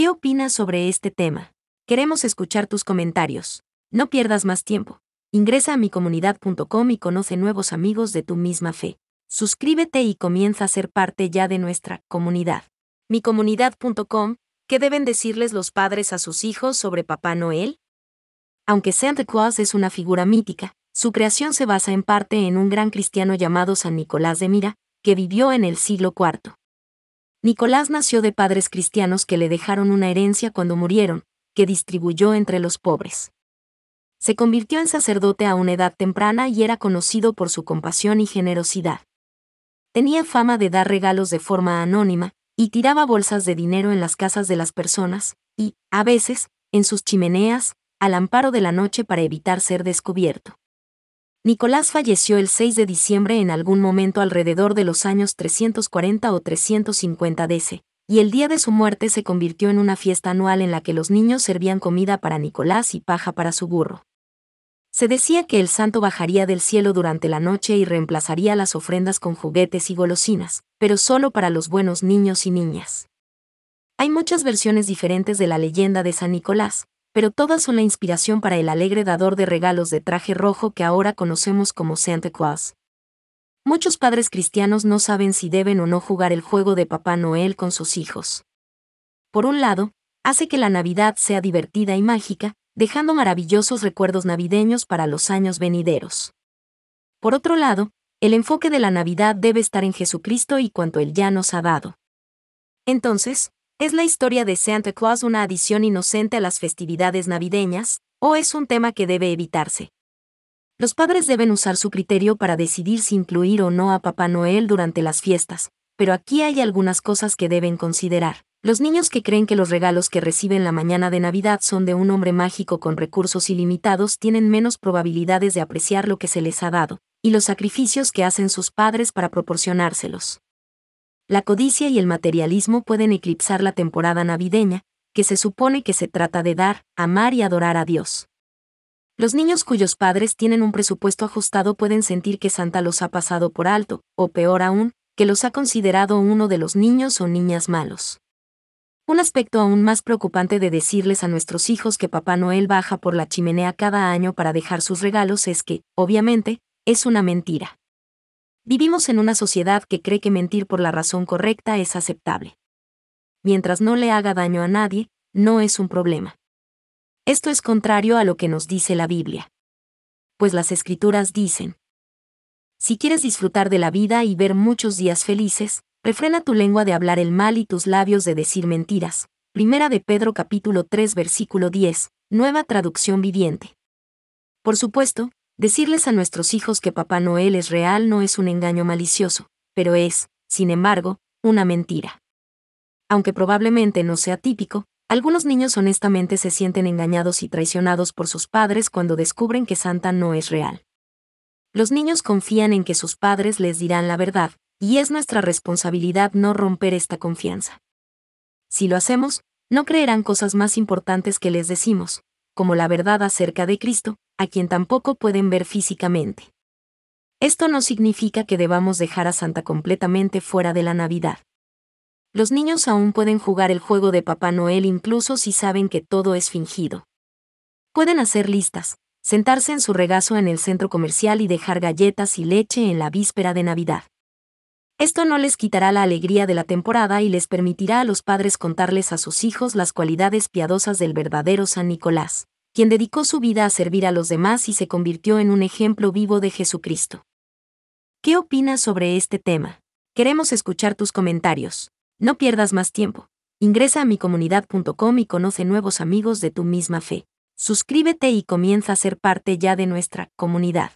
¿Qué opinas sobre este tema? Queremos escuchar tus comentarios. No pierdas más tiempo. Ingresa a micomunidad.com y conoce nuevos amigos de tu misma fe. Suscríbete y comienza a ser parte ya de nuestra comunidad. Micomunidad.com, ¿qué deben decirles los padres a sus hijos sobre Papá Noel? Aunque Santa Claus es una figura mítica, su creación se basa en parte en un gran cristiano llamado San Nicolás de Mira, que vivió en el siglo IV. Nicolás nació de padres cristianos que le dejaron una herencia cuando murieron, que distribuyó entre los pobres. Se convirtió en sacerdote a una edad temprana y era conocido por su compasión y generosidad. Tenía fama de dar regalos de forma anónima, y tiraba bolsas de dinero en las casas de las personas, y, a veces, en sus chimeneas, al amparo de la noche para evitar ser descubierto. Nicolás falleció el 6 de diciembre en algún momento alrededor de los años 340 o 350 DC, y el día de su muerte se convirtió en una fiesta anual en la que los niños servían comida para Nicolás y paja para su burro. Se decía que el santo bajaría del cielo durante la noche y reemplazaría las ofrendas con juguetes y golosinas, pero solo para los buenos niños y niñas. Hay muchas versiones diferentes de la leyenda de San Nicolás, pero todas son la inspiración para el alegre dador de regalos de traje rojo que ahora conocemos como Santa Claus. Muchos padres cristianos no saben si deben o no jugar el juego de Papá Noel con sus hijos. Por un lado, hace que la Navidad sea divertida y mágica, dejando maravillosos recuerdos navideños para los años venideros. Por otro lado, el enfoque de la Navidad debe estar en Jesucristo y cuanto Él ya nos ha dado. Entonces, ¿Es la historia de Santa Claus una adición inocente a las festividades navideñas, o es un tema que debe evitarse? Los padres deben usar su criterio para decidir si incluir o no a Papá Noel durante las fiestas, pero aquí hay algunas cosas que deben considerar. Los niños que creen que los regalos que reciben la mañana de Navidad son de un hombre mágico con recursos ilimitados tienen menos probabilidades de apreciar lo que se les ha dado, y los sacrificios que hacen sus padres para proporcionárselos la codicia y el materialismo pueden eclipsar la temporada navideña, que se supone que se trata de dar, amar y adorar a Dios. Los niños cuyos padres tienen un presupuesto ajustado pueden sentir que Santa los ha pasado por alto, o peor aún, que los ha considerado uno de los niños o niñas malos. Un aspecto aún más preocupante de decirles a nuestros hijos que Papá Noel baja por la chimenea cada año para dejar sus regalos es que, obviamente, es una mentira. Vivimos en una sociedad que cree que mentir por la razón correcta es aceptable. Mientras no le haga daño a nadie, no es un problema. Esto es contrario a lo que nos dice la Biblia. Pues las escrituras dicen, si quieres disfrutar de la vida y ver muchos días felices, refrena tu lengua de hablar el mal y tus labios de decir mentiras. Primera de Pedro capítulo 3 versículo 10, nueva traducción viviente. Por supuesto, Decirles a nuestros hijos que Papá Noel es real no es un engaño malicioso, pero es, sin embargo, una mentira. Aunque probablemente no sea típico, algunos niños honestamente se sienten engañados y traicionados por sus padres cuando descubren que Santa no es real. Los niños confían en que sus padres les dirán la verdad, y es nuestra responsabilidad no romper esta confianza. Si lo hacemos, no creerán cosas más importantes que les decimos, como la verdad acerca de Cristo, a quien tampoco pueden ver físicamente. Esto no significa que debamos dejar a Santa completamente fuera de la Navidad. Los niños aún pueden jugar el juego de Papá Noel incluso si saben que todo es fingido. Pueden hacer listas, sentarse en su regazo en el centro comercial y dejar galletas y leche en la víspera de Navidad. Esto no les quitará la alegría de la temporada y les permitirá a los padres contarles a sus hijos las cualidades piadosas del verdadero San Nicolás quien dedicó su vida a servir a los demás y se convirtió en un ejemplo vivo de Jesucristo. ¿Qué opinas sobre este tema? Queremos escuchar tus comentarios. No pierdas más tiempo. Ingresa a micomunidad.com y conoce nuevos amigos de tu misma fe. Suscríbete y comienza a ser parte ya de nuestra comunidad.